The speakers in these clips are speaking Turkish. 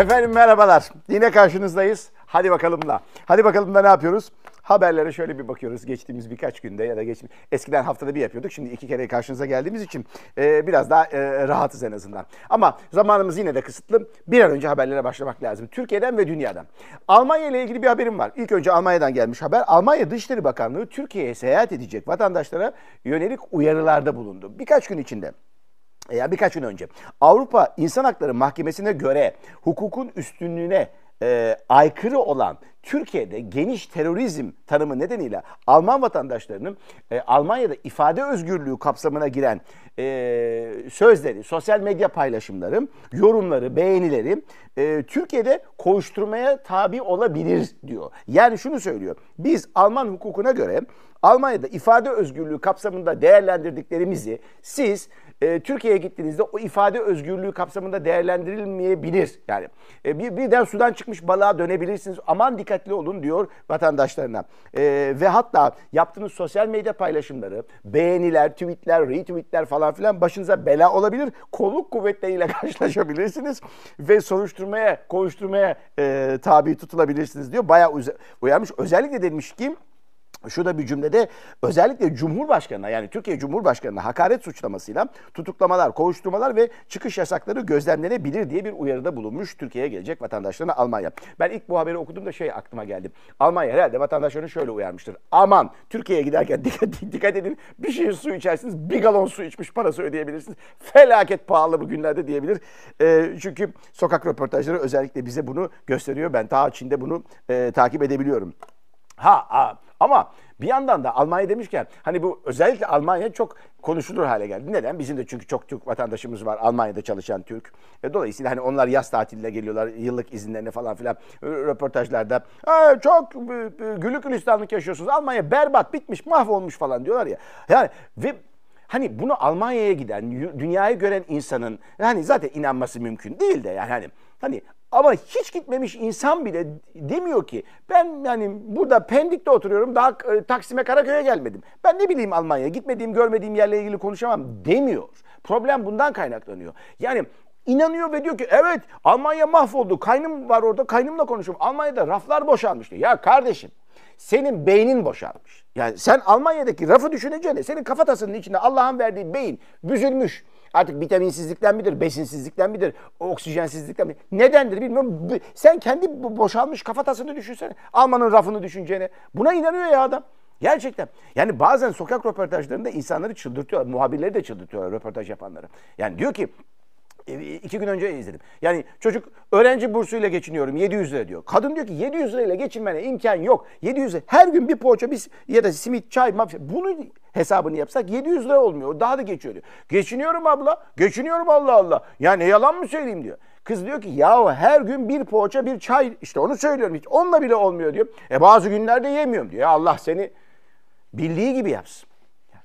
Efendim merhabalar. Yine karşınızdayız. Hadi bakalım da. Hadi bakalım da ne yapıyoruz? Haberlere şöyle bir bakıyoruz. Geçtiğimiz birkaç günde ya da geçmiş eskiden haftada bir yapıyorduk. Şimdi iki kere karşınıza geldiğimiz için e, biraz daha e, rahatız en azından. Ama zamanımız yine de kısıtlı. Bir an önce haberlere başlamak lazım. Türkiye'den ve dünyadan. Almanya ile ilgili bir haberim var. İlk önce Almanya'dan gelmiş haber. Almanya Dışişleri Bakanlığı Türkiye'ye seyahat edecek vatandaşlara yönelik uyarılarda bulundu. Birkaç gün içinde. E, ya birkaç gün önce Avrupa İnsan Hakları Mahkemesi'ne göre hukukun üstünlüğüne e, aykırı olan Türkiye'de geniş terörizm tanımı nedeniyle Alman vatandaşlarının e, Almanya'da ifade özgürlüğü kapsamına giren e, sözleri, sosyal medya paylaşımları, yorumları, beğenileri e, Türkiye'de koşturmaya tabi olabilir diyor. Yani şunu söylüyor. Biz Alman hukukuna göre Almanya'da ifade özgürlüğü kapsamında değerlendirdiklerimizi siz e, Türkiye'ye gittiğinizde o ifade özgürlüğü kapsamında değerlendirilmeyebilir. Yani e, bir birden sudan çıkmış balığa dönebilirsiniz. Aman dikkatli olun diyor vatandaşlarına. E, ve hatta yaptığınız sosyal medya paylaşımları, beğeniler, tweetler, retweetler falan filan başınıza bela olabilir. Kolluk kuvvetleriyle karşılaşabilirsiniz ve soruşturmaya, konuşturmaya e, tabi tutulabilirsiniz diyor. Bayağı uyarmış. Özellikle demiş ki şu da bir cümlede özellikle Cumhurbaşkanı'na yani Türkiye Cumhurbaşkanı'na hakaret suçlamasıyla tutuklamalar, kovuşturmalar ve çıkış yasakları gözlemlenebilir diye bir uyarıda bulunmuş Türkiye'ye gelecek vatandaşlarına Almanya. Ben ilk bu haberi okudum da şey aklıma geldi. Almanya herhalde vatandaşlarını şöyle uyarmıştır. Aman Türkiye'ye giderken dikkat, dikkat edin bir şişe su içersiniz bir galon su içmiş parası ödeyebilirsiniz. Felaket pahalı bu günlerde diyebilir. E, çünkü sokak röportajları özellikle bize bunu gösteriyor. Ben ta Çin'de bunu e, takip edebiliyorum. Ha, ha ama bir yandan da Almanya demişken hani bu özellikle Almanya çok konuşulur hale geldi. Neden? Bizim de çünkü çok Türk vatandaşımız var. Almanya'da çalışan Türk. E, dolayısıyla hani onlar yaz tatiline geliyorlar. Yıllık izinlerine falan filan e, röportajlarda. Ee, e, çok e, gülü gülistanlık yaşıyorsunuz. Almanya berbat bitmiş mahvolmuş falan diyorlar ya. Yani ve hani bunu Almanya'ya giden, dünyayı gören insanın hani zaten inanması mümkün değil de yani hani, hani ama hiç gitmemiş insan bile demiyor ki ben yani burada Pendik'te oturuyorum daha e, Taksim'e Karaköy'e gelmedim. Ben ne bileyim Almanya gitmediğim görmediğim yerle ilgili konuşamam demiyor. Problem bundan kaynaklanıyor. Yani inanıyor ve diyor ki evet Almanya mahvoldu. Kaynım var orada kaynımla konuşuyorum. Almanya'da raflar boşalmış diyor. Ya kardeşim senin beynin boşalmış. Yani sen Almanya'daki rafı düşüneceğine senin kafatasının içinde Allah'ın verdiği beyin büzülmüş. Artık vitaminsizlikten midir, besinsizlikten midir, oksijensizlikten midir? Nedendir bilmiyorum. Sen kendi boşalmış kafatasını düşünsene. Almanın rafını düşüneceğine. Buna inanıyor ya adam. Gerçekten. Yani bazen sokak röportajlarında insanları çıldırtıyor. Muhabirleri de çıldırtıyor röportaj yapanları. Yani diyor ki İki gün önce izledim. Yani çocuk öğrenci bursuyla geçiniyorum 700 lira diyor. Kadın diyor ki 700 lirayla geçinmene imkan yok. 700 lira. Her gün bir poğaça bir, ya da simit, çay, mafya. Bunu hesabını yapsak 700 lira olmuyor. Daha da geçiyor diyor. Geçiniyorum abla. Geçiniyorum Allah Allah. Yani yalan mı söyleyeyim diyor. Kız diyor ki ya her gün bir poğaça bir çay işte onu söylüyorum hiç onunla bile olmuyor diyor. E bazı günlerde yemiyorum diyor. Ya Allah seni bildiği gibi yapsın.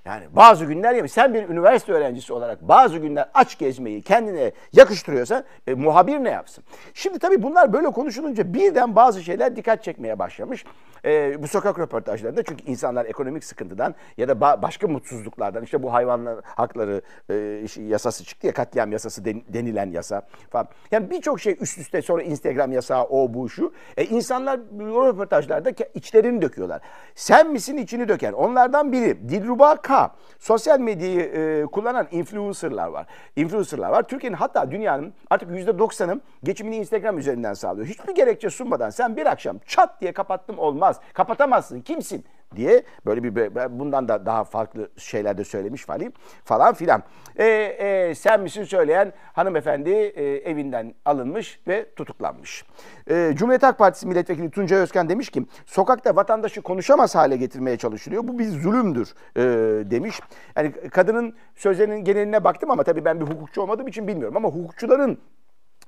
Yani bazı günler ya sen bir üniversite öğrencisi olarak bazı günler aç gezmeyi kendine yakıştırıyorsan e, muhabir ne yapsın? Şimdi tabii bunlar böyle konuşulunca birden bazı şeyler dikkat çekmeye başlamış. E, bu sokak röportajlarında çünkü insanlar ekonomik sıkıntıdan ya da ba- başka mutsuzluklardan işte bu hayvanlar hakları e, şey, yasası çıktı ya katliam yasası den- denilen yasa falan. Yani birçok şey üst üste sonra Instagram yasağı o bu şu. E, insanlar o röportajlarda içlerini döküyorlar. Sen misin içini döken? Onlardan biri Dilruba K sosyal medyayı e, kullanan influencerlar var. Influencerlar var. Türkiye'nin hatta dünyanın artık %90'ı geçimini Instagram üzerinden sağlıyor. Hiçbir gerekçe sunmadan sen bir akşam çat diye kapattım olmaz. Kapatamazsın. Kimsin? diye böyle bir bundan da daha farklı şeyler de söylemiş falan falan filan. E, e, sen misin söyleyen hanımefendi e, evinden alınmış ve tutuklanmış. E, Cumhuriyet Halk Partisi milletvekili Tunca Özkan demiş ki sokakta vatandaşı konuşamaz hale getirmeye çalışılıyor. Bu bir zulümdür e, demiş. Yani kadının sözlerinin geneline baktım ama tabii ben bir hukukçu olmadığım için bilmiyorum ama hukukçuların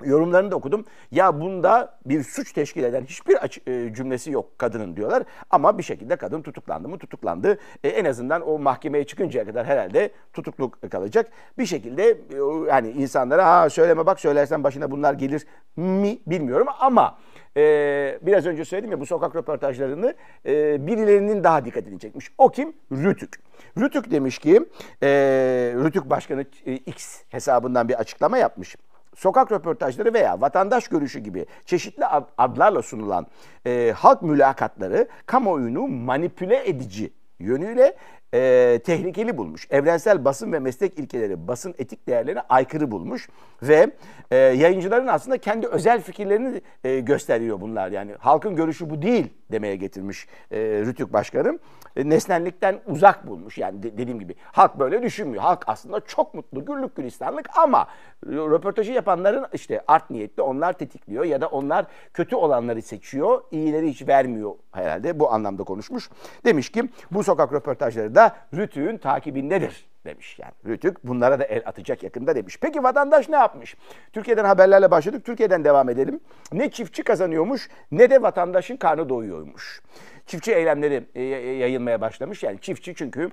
yorumlarını da okudum. Ya bunda bir suç teşkil eden hiçbir e, cümlesi yok kadının diyorlar. Ama bir şekilde kadın tutuklandı mı tutuklandı. E, en azından o mahkemeye çıkıncaya kadar herhalde tutukluk kalacak. Bir şekilde e, yani insanlara ha söyleme bak söylersen başına bunlar gelir mi bilmiyorum ama e, biraz önce söyledim ya bu sokak röportajlarını e, birilerinin daha dikkatini çekmiş. O kim? Rütük. Rütük demiş ki e, Rütük Başkanı e, X hesabından bir açıklama yapmış sokak röportajları veya vatandaş görüşü gibi çeşitli adlarla sunulan e, halk mülakatları kamuoyunu manipüle edici yönüyle e, tehlikeli bulmuş. Evrensel basın ve meslek ilkeleri, basın etik değerlerine aykırı bulmuş ve e, yayıncıların aslında kendi özel fikirlerini e, gösteriyor bunlar. Yani halkın görüşü bu değil demeye getirmiş e, Rütük Başkanım. E, nesnellikten uzak bulmuş. Yani de, dediğim gibi halk böyle düşünmüyor. Halk aslında çok mutlu, güllük gülistanlık ama röportajı yapanların işte art niyetli onlar tetikliyor ya da onlar kötü olanları seçiyor, iyileri hiç vermiyor herhalde bu anlamda konuşmuş. Demiş ki bu sokak röportajları da Rütü'nün takibindedir demiş. Yani Rütük bunlara da el atacak yakında demiş. Peki vatandaş ne yapmış? Türkiye'den haberlerle başladık. Türkiye'den devam edelim. Ne çiftçi kazanıyormuş ne de vatandaşın karnı doyuyormuş. Çiftçi eylemleri e, e, yayılmaya başlamış. Yani çiftçi çünkü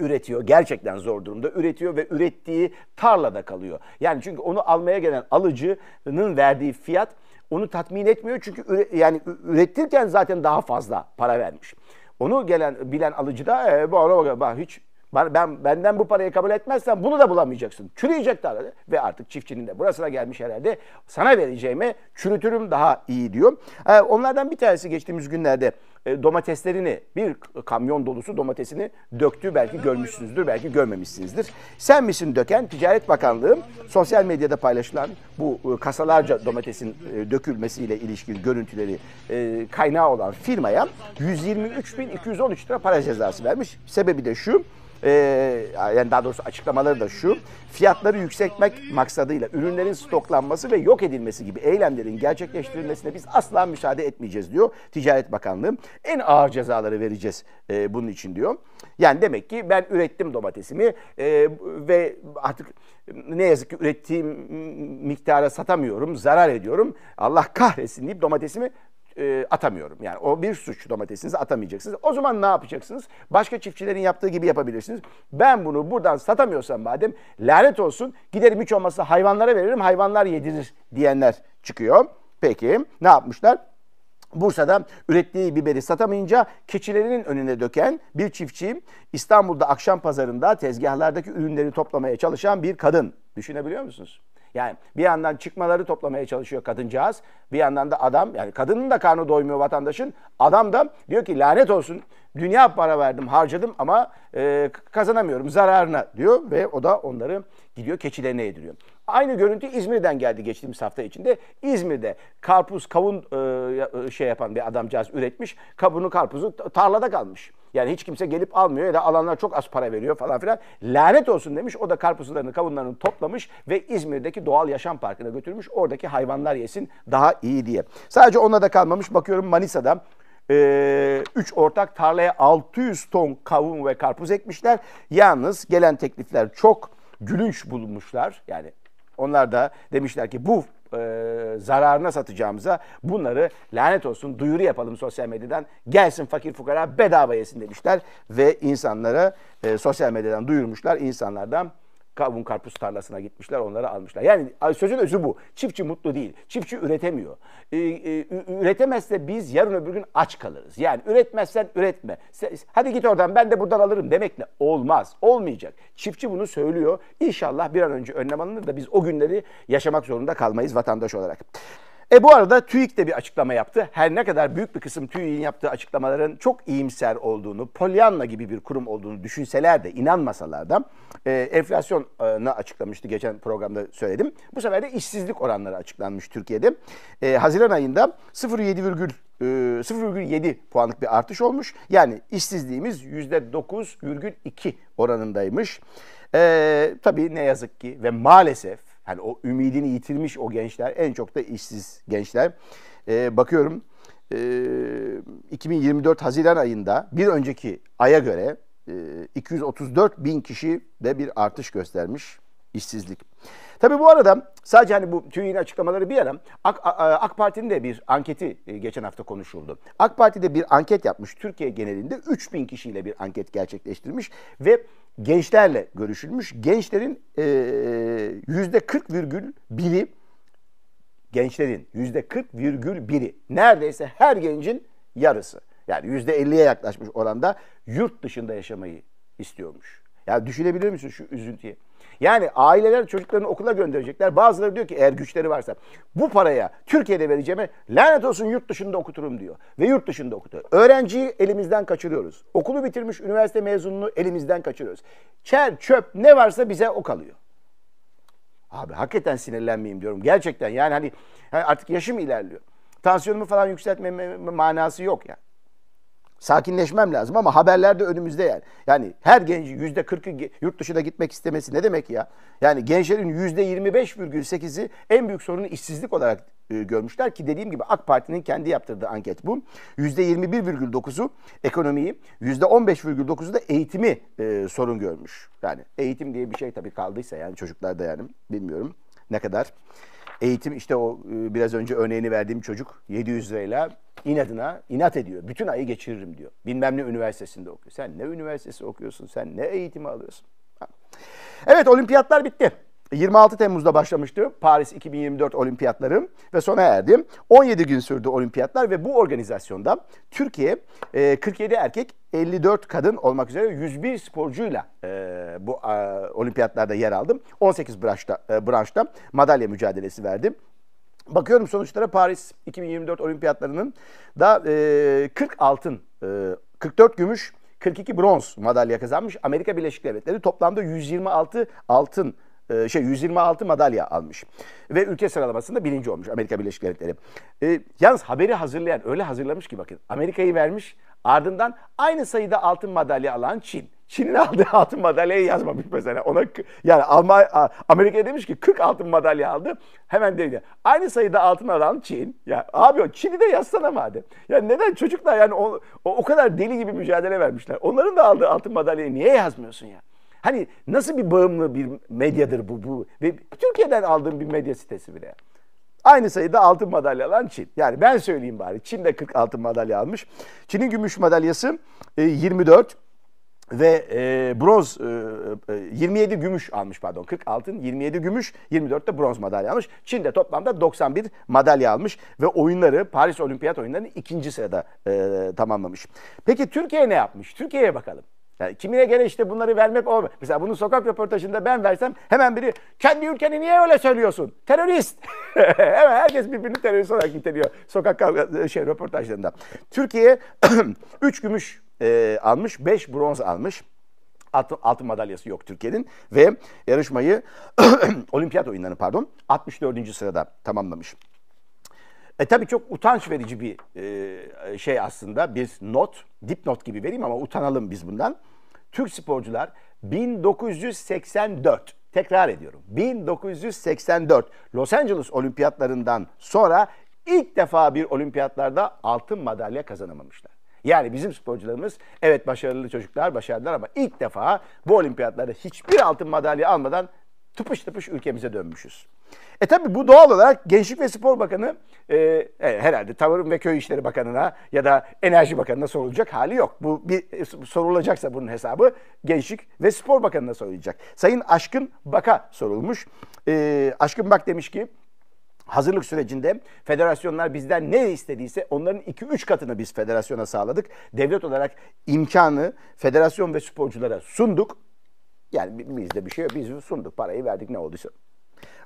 üretiyor. Gerçekten zor durumda üretiyor ve ürettiği tarlada kalıyor. Yani çünkü onu almaya gelen alıcının verdiği fiyat onu tatmin etmiyor çünkü yani ürettirken zaten daha fazla para vermiş. Onu gelen bilen alıcı da e, bu ara bak hiç ben benden bu parayı kabul etmezsen bunu da bulamayacaksın. Çürüyecek tarlada ve artık çiftçinin de burasına gelmiş herhalde sana vereceğimi çürütürüm daha iyi diyor. Ee, onlardan bir tanesi geçtiğimiz günlerde e, domateslerini bir kamyon dolusu domatesini döktü. Belki görmüşsünüzdür, belki görmemişsinizdir. Sen misin döken? Ticaret Bakanlığı sosyal medyada paylaşılan bu e, kasalarca domatesin e, dökülmesiyle ilişkin görüntüleri e, kaynağı olan firmaya 123.213 lira para cezası vermiş. Sebebi de şu. Ee, yani daha doğrusu açıklamaları da şu. Fiyatları yükseltmek maksadıyla ürünlerin stoklanması ve yok edilmesi gibi eylemlerin gerçekleştirilmesine biz asla müsaade etmeyeceğiz diyor Ticaret Bakanlığı. En ağır cezaları vereceğiz e, bunun için diyor. Yani demek ki ben ürettim domatesimi e, ve artık ne yazık ki ürettiğim miktara satamıyorum, zarar ediyorum. Allah kahretsin deyip domatesimi e, atamıyorum. Yani o bir suç domatesinizi atamayacaksınız. O zaman ne yapacaksınız? Başka çiftçilerin yaptığı gibi yapabilirsiniz. Ben bunu buradan satamıyorsam madem lanet olsun giderim hiç olmazsa hayvanlara veririm hayvanlar yedirir diyenler çıkıyor. Peki ne yapmışlar? Bursa'da ürettiği biberi satamayınca keçilerinin önüne döken bir çiftçi, İstanbul'da akşam pazarında tezgahlardaki ürünleri toplamaya çalışan bir kadın. Düşünebiliyor musunuz? Yani bir yandan çıkmaları toplamaya çalışıyor kadıncağız. Bir yandan da adam yani kadının da karnı doymuyor vatandaşın. Adam da diyor ki lanet olsun dünya para verdim harcadım ama e, kazanamıyorum zararına diyor ve o da onları gidiyor keçilerine yediriyor. Aynı görüntü İzmir'den geldi geçtiğimiz hafta içinde. İzmir'de karpuz kavun e, e şey yapan bir adamcağız üretmiş. Kabını karpuzu tarlada kalmış. Yani hiç kimse gelip almıyor ya da alanlar çok az para veriyor falan filan. Lanet olsun demiş. O da karpuzlarını, kavunlarını toplamış ve İzmir'deki doğal yaşam parkına götürmüş. Oradaki hayvanlar yesin daha iyi diye. Sadece ona da kalmamış. Bakıyorum Manisa'da 3 ee, ortak tarlaya 600 ton kavun ve karpuz ekmişler. Yalnız gelen teklifler çok gülünç bulmuşlar. Yani onlar da demişler ki bu e, zararına satacağımıza bunları lanet olsun duyuru yapalım sosyal medyadan. Gelsin fakir fukara bedava yesin demişler ve insanlara e, sosyal medyadan duyurmuşlar. insanlardan kavun karpuz tarlasına gitmişler onları almışlar. Yani sözün özü bu. Çiftçi mutlu değil. Çiftçi üretemiyor. Ee, e, üretemezse biz yarın öbür gün aç kalırız. Yani üretmezsen üretme. Hadi git oradan ben de buradan alırım demekle olmaz. Olmayacak. Çiftçi bunu söylüyor. İnşallah bir an önce önlem alınır da biz o günleri yaşamak zorunda kalmayız vatandaş olarak. E bu arada TÜİK de bir açıklama yaptı. Her ne kadar büyük bir kısım TÜİK'in yaptığı açıklamaların çok iyimser olduğunu, Pollyanna gibi bir kurum olduğunu düşünseler de, inanmasalar da e, enflasyonu açıklamıştı geçen programda söyledim. Bu sefer de işsizlik oranları açıklanmış Türkiye'de. E, Haziran ayında 0,7 0,7 e, puanlık bir artış olmuş. Yani işsizliğimiz %9,2 oranındaymış. E, tabii ne yazık ki ve maalesef yani o ümidini yitirmiş o gençler, en çok da işsiz gençler. Ee, bakıyorum e, 2024 Haziran ayında bir önceki aya göre e, 234 bin kişi de bir artış göstermiş işsizlik. Tabii bu arada sadece hani bu TÜİ'nin açıklamaları bir yana AK, AK Parti'nin de bir anketi e, geçen hafta konuşuldu. AK Parti de bir anket yapmış. Türkiye genelinde 3000 kişiyle bir anket gerçekleştirmiş ve gençlerle görüşülmüş. Gençlerin e, yüzde 40 virgül biri gençlerin yüzde 40 virgül biri neredeyse her gencin yarısı. Yani yüzde 50'ye yaklaşmış oranda yurt dışında yaşamayı istiyormuş. Ya yani düşünebiliyor musun şu üzüntüyü? Yani aileler çocuklarını okula gönderecekler. Bazıları diyor ki eğer güçleri varsa bu paraya Türkiye'de vereceğime lanet olsun yurt dışında okuturum diyor. Ve yurt dışında okutuyor. Öğrenciyi elimizden kaçırıyoruz. Okulu bitirmiş üniversite mezununu elimizden kaçırıyoruz. Çer, çöp ne varsa bize o kalıyor. Abi hakikaten sinirlenmeyeyim diyorum. Gerçekten yani hani, hani artık yaşım ilerliyor. Tansiyonumu falan yükseltme manası yok yani. Sakinleşmem lazım ama haberlerde önümüzde yani. Yani her genç yüzde 40'ı yurt dışına gitmek istemesi ne demek ya? Yani gençlerin yüzde 25,8'i en büyük sorunu işsizlik olarak e, görmüşler ki dediğim gibi AK Parti'nin kendi yaptırdığı anket bu. Yüzde 21,9'u ekonomiyi, yüzde 15,9'u da eğitimi e, sorun görmüş. Yani eğitim diye bir şey tabii kaldıysa yani çocuklar da yani bilmiyorum ne kadar. Eğitim işte o e, biraz önce örneğini verdiğim çocuk 700 lirayla inadına inat ediyor. Bütün ayı geçiririm diyor. Bilmem ne üniversitesinde okuyor. Sen ne üniversitesi okuyorsun? Sen ne eğitimi alıyorsun? Evet olimpiyatlar bitti. 26 Temmuz'da başlamıştı Paris 2024 olimpiyatları ve sona erdi. 17 gün sürdü olimpiyatlar ve bu organizasyonda Türkiye 47 e, erkek 54 kadın olmak üzere 101 sporcuyla e, bu olimpiyatlarda yer aldım. 18 branşta, e, branşta madalya mücadelesi verdim. Bakıyorum sonuçlara Paris 2024 olimpiyatlarının da 40 altın, 44 gümüş, 42 bronz madalya kazanmış. Amerika Birleşik Devletleri toplamda 126 altın e, şey 126 madalya almış ve ülke sıralamasında birinci olmuş Amerika Birleşik Devletleri. E, yalnız haberi hazırlayan öyle hazırlamış ki bakın Amerika'yı vermiş ardından aynı sayıda altın madalya alan Çin. Çin'in aldığı altın madalyayı yazmamış mesela. Ona yani Almanya Amerika demiş ki 40 altın madalya aldı. Hemen dedi Aynı sayıda altın alan Çin. Ya abi o Çin'i de yazsana madem. Ya neden çocuklar yani o, o, o kadar deli gibi mücadele vermişler. Onların da aldığı altın madalyayı niye yazmıyorsun ya? Hani nasıl bir bağımlı bir medyadır bu? bu? Ve Türkiye'den aldığım bir medya sitesi bile. Aynı sayıda altın madalya alan Çin. Yani ben söyleyeyim bari. Çin de 40 altın madalya almış. Çin'in gümüş madalyası 24 e, ve e, bronz e, 27 e, gümüş almış pardon 40 altın 27 gümüş 24 de bronz madalya almış. Çin de toplamda 91 madalya almış ve oyunları Paris Olimpiyat oyunlarının ikinci sırada e, tamamlamış. Peki Türkiye ne yapmış? Türkiye'ye bakalım. Yani kimine göre işte bunları vermek olmaz. Mesela bunu sokak röportajında ben versem hemen biri kendi ülkeni niye öyle söylüyorsun? Terörist. hemen herkes birbirini terörist olarak niteliyor sokak şey röportajlarında. Türkiye 3 gümüş e, almış, 5 bronz almış. Altın, altın madalyası yok Türkiye'nin ve yarışmayı olimpiyat oyunlarını pardon 64. sırada tamamlamış. E tabii çok utanç verici bir e, şey aslında bir not, dipnot gibi vereyim ama utanalım biz bundan. Türk sporcular 1984 tekrar ediyorum 1984 Los Angeles olimpiyatlarından sonra ilk defa bir olimpiyatlarda altın madalya kazanamamışlar. Yani bizim sporcularımız evet başarılı çocuklar başardılar ama ilk defa bu olimpiyatlarda hiçbir altın madalya almadan tıpış tıpış ülkemize dönmüşüz. E tabi bu doğal olarak Gençlik ve Spor Bakanı e, e herhalde Tarım ve Köy İşleri Bakanı'na ya da Enerji Bakanı'na sorulacak hali yok. Bu bir e, sorulacaksa bunun hesabı Gençlik ve Spor Bakanı'na sorulacak. Sayın Aşkın Bak'a sorulmuş. E, Aşkın Bak demiş ki Hazırlık sürecinde federasyonlar bizden ne istediyse onların 2-3 katını biz federasyona sağladık. Devlet olarak imkanı federasyon ve sporculara sunduk. Yani bizde bir şey yok. Biz sunduk parayı verdik ne olduysa.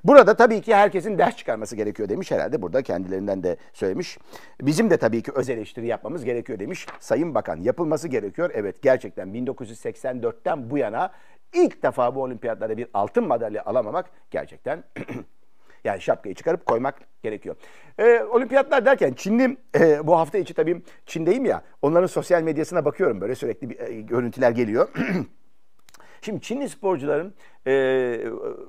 Burada tabii ki herkesin ders çıkarması gerekiyor demiş herhalde burada kendilerinden de söylemiş. Bizim de tabii ki öz eleştiri yapmamız gerekiyor demiş Sayın Bakan. Yapılması gerekiyor. Evet gerçekten 1984'ten bu yana ilk defa bu olimpiyatlarda bir altın madalya alamamak gerçekten yani şapkayı çıkarıp koymak gerekiyor. Ee, olimpiyatlar derken Çinli e, bu hafta içi tabii Çin'deyim ya onların sosyal medyasına bakıyorum böyle sürekli bir, e, görüntüler geliyor. Şimdi Çinli sporcuların e,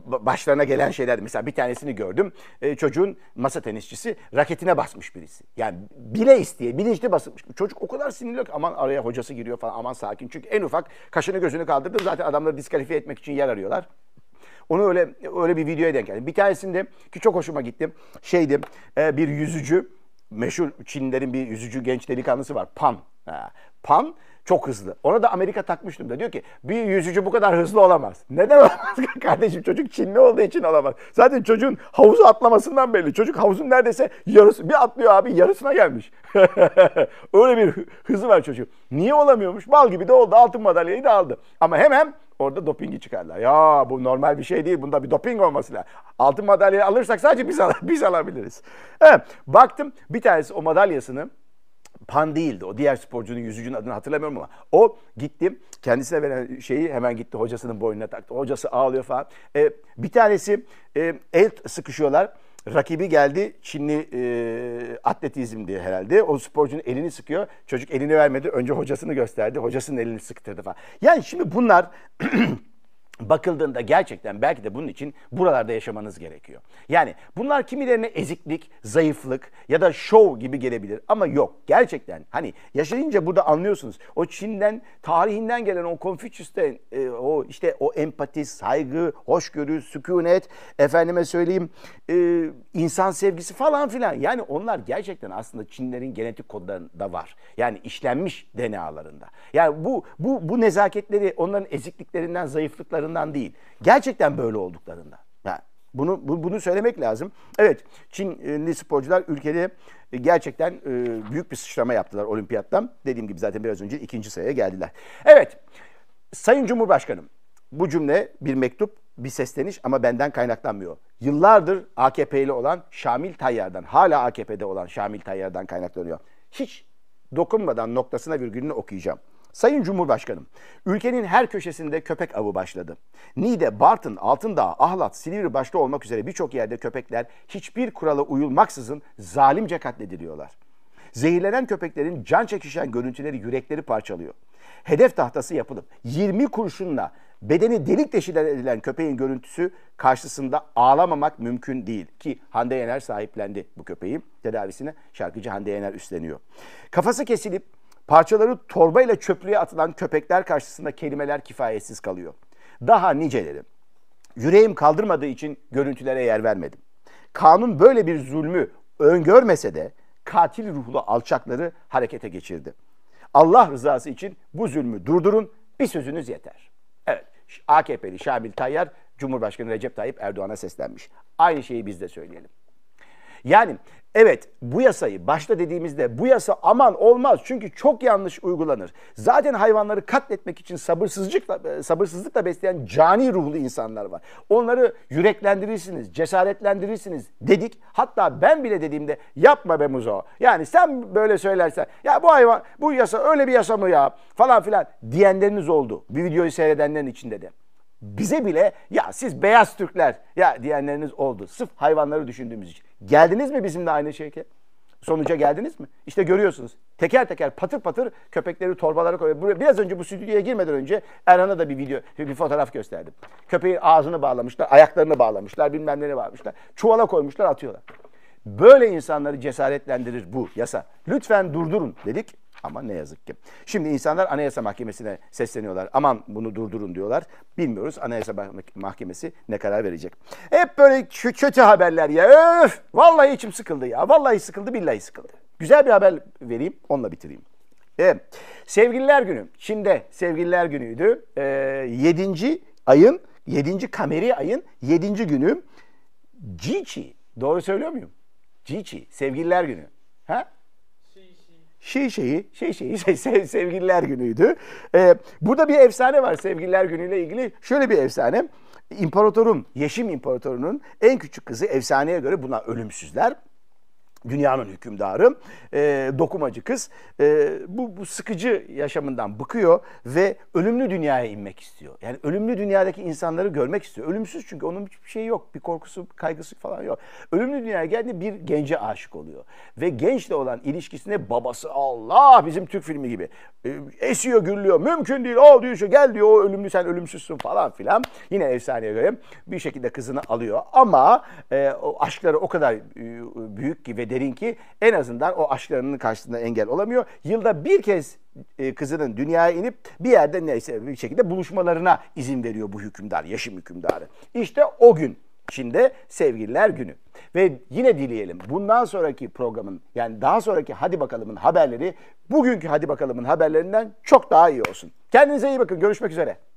başlarına gelen şeyler mesela bir tanesini gördüm. E, çocuğun masa tenisçisi raketine basmış birisi. Yani bile isteye bilinçli basmış. Çocuk o kadar sinirli ki aman araya hocası giriyor falan aman sakin. Çünkü en ufak kaşını gözünü kaldırdı zaten adamları diskalifiye etmek için yer arıyorlar. Onu öyle öyle bir videoya denk geldim. Bir tanesinde ki çok hoşuma gitti. Şeydi e, bir yüzücü meşhur Çinlerin bir yüzücü genç delikanlısı var. Pan Ha. Pan çok hızlı. Ona da Amerika takmıştım da diyor ki bir yüzücü bu kadar hızlı olamaz. Neden olamaz kardeşim? Çocuk Çinli olduğu için olamaz. Zaten çocuğun havuzu atlamasından belli. Çocuk havuzun neredeyse yarısı bir atlıyor abi yarısına gelmiş. Öyle bir hızı var çocuğun. Niye olamıyormuş? Bal gibi de oldu. Altın madalyayı da aldı. Ama hemen orada dopingi çıkarlar. Ya bu normal bir şey değil. Bunda bir doping olması lazım. Altın madalyayı alırsak sadece biz, al biz alabiliriz. Evet, baktım bir tanesi o madalyasını Pan değildi. O diğer sporcunun yüzücünün adını hatırlamıyorum ama o gitti kendisine veren şeyi hemen gitti hocasının boynuna taktı. Hocası ağlıyor falan. E, bir tanesi e, el sıkışıyorlar. Rakibi geldi Çinli e, atletizm diye herhalde. O sporcunun elini sıkıyor. Çocuk elini vermedi. Önce hocasını gösterdi. Hocasının elini sıktırdı falan. Yani şimdi bunlar bakıldığında gerçekten belki de bunun için buralarda yaşamanız gerekiyor. Yani bunlar kimilerine eziklik, zayıflık ya da şov gibi gelebilir ama yok. Gerçekten hani yaşayınca burada anlıyorsunuz. O Çin'den, tarihinden gelen o Konfüçyüs'ten e, o işte o empati, saygı, hoşgörü, sükunet, efendime söyleyeyim e, insan sevgisi falan filan. Yani onlar gerçekten aslında Çinlerin genetik kodlarında var. Yani işlenmiş DNA'larında. Yani bu bu bu nezaketleri onların ezikliklerinden, zayıflıklarından olduklarından değil. Gerçekten böyle olduklarından. Yani bunu bu, bunu söylemek lazım. Evet, Çinli sporcular ülkede gerçekten e, büyük bir sıçrama yaptılar olimpiyattan. Dediğim gibi zaten biraz önce ikinci sıraya geldiler. Evet, Sayın Cumhurbaşkanım bu cümle bir mektup, bir sesleniş ama benden kaynaklanmıyor. Yıllardır AKP'li olan Şamil Tayyar'dan, hala AKP'de olan Şamil Tayyar'dan kaynaklanıyor. Hiç dokunmadan noktasına virgülünü okuyacağım. Sayın Cumhurbaşkanım, ülkenin her köşesinde köpek avı başladı. Niğde, Bartın, Altındağ, Ahlat, Silivri başta olmak üzere birçok yerde köpekler hiçbir kurala uyulmaksızın zalimce katlediliyorlar. Zehirlenen köpeklerin can çekişen görüntüleri yürekleri parçalıyor. Hedef tahtası yapılıp 20 kurşunla bedeni delik deşil edilen köpeğin görüntüsü karşısında ağlamamak mümkün değil. Ki Hande Yener sahiplendi bu köpeği. tedavisine şarkıcı Hande Yener üstleniyor. Kafası kesilip Parçaları torba ile çöplüğe atılan köpekler karşısında kelimeler kifayetsiz kalıyor. Daha niceleri. Yüreğim kaldırmadığı için görüntülere yer vermedim. Kanun böyle bir zulmü öngörmese de katil ruhlu alçakları harekete geçirdi. Allah rızası için bu zulmü durdurun, bir sözünüz yeter. Evet, AKP'li Şamil Tayyar, Cumhurbaşkanı Recep Tayyip Erdoğan'a seslenmiş. Aynı şeyi biz de söyleyelim. Yani Evet bu yasayı başta dediğimizde bu yasa aman olmaz çünkü çok yanlış uygulanır. Zaten hayvanları katletmek için sabırsızlıkla e, sabırsızlıkla besleyen cani ruhlu insanlar var. Onları yüreklendirirsiniz, cesaretlendirirsiniz dedik. Hatta ben bile dediğimde yapma be Muzo. Yani sen böyle söylersen ya bu hayvan bu yasa öyle bir yasa mı ya falan filan diyenleriniz oldu. Bir videoyu seyredenlerin içinde de bize bile ya siz beyaz Türkler ya diyenleriniz oldu. Sırf hayvanları düşündüğümüz için. Geldiniz mi bizimle aynı şeke? Sonuca geldiniz mi? İşte görüyorsunuz. Teker teker patır patır köpekleri torbalara koyuyor. Buraya, biraz önce bu stüdyoya girmeden önce Erhan'a da bir video, bir fotoğraf gösterdim. Köpeğin ağzını bağlamışlar, ayaklarını bağlamışlar, bilmem neleri bağlamışlar. Çuvala koymuşlar, atıyorlar. Böyle insanları cesaretlendirir bu yasa. Lütfen durdurun dedik. Ama ne yazık ki. Şimdi insanlar Anayasa Mahkemesi'ne sesleniyorlar. Aman bunu durdurun diyorlar. Bilmiyoruz Anayasa Mahkemesi ne karar verecek. Hep böyle kötü haberler ya. Öf! Vallahi içim sıkıldı ya. Vallahi sıkıldı, billahi sıkıldı. Güzel bir haber vereyim, onunla bitireyim. Evet. Sevgililer günü. Şimdi sevgililer günüydü. Ee, 7. ayın, 7. kameri ayın 7. günü. Cici. Doğru söylüyor muyum? Cici. Sevgililer günü. Ha? şey şeyi, şey şeyi, şey, sev, sevgililer günüydü. Ee, burada bir efsane var sevgililer günüyle ilgili. Şöyle bir efsane. İmparatorun, Yeşim İmparatorunun en küçük kızı efsaneye göre buna ölümsüzler dünyanın hükümdarı, e, dokumacı kız e, bu, bu sıkıcı yaşamından bıkıyor ve ölümlü dünyaya inmek istiyor. Yani ölümlü dünyadaki insanları görmek istiyor. Ölümsüz çünkü onun hiçbir şeyi yok, bir korkusu, kaygısı falan yok. Ölümlü dünyaya geldi bir gence aşık oluyor ve gençle olan ilişkisine babası Allah bizim Türk filmi gibi e, esiyor, gürlüyor. Mümkün değil, o diyor şu gel diyor, o ölümlü sen ölümsüzsün falan filan. Yine efsaneye göre bir şekilde kızını alıyor ama e, o aşkları o kadar e, büyük ki ve derin ki en azından o aşklarının karşısında engel olamıyor. Yılda bir kez e, kızının dünyaya inip bir yerde neyse bir şekilde buluşmalarına izin veriyor bu hükümdar, yaşım hükümdarı. İşte o gün şimdi Sevgililer Günü. Ve yine dileyelim bundan sonraki programın yani daha sonraki Hadi Bakalım'ın haberleri bugünkü Hadi Bakalım'ın haberlerinden çok daha iyi olsun. Kendinize iyi bakın. Görüşmek üzere.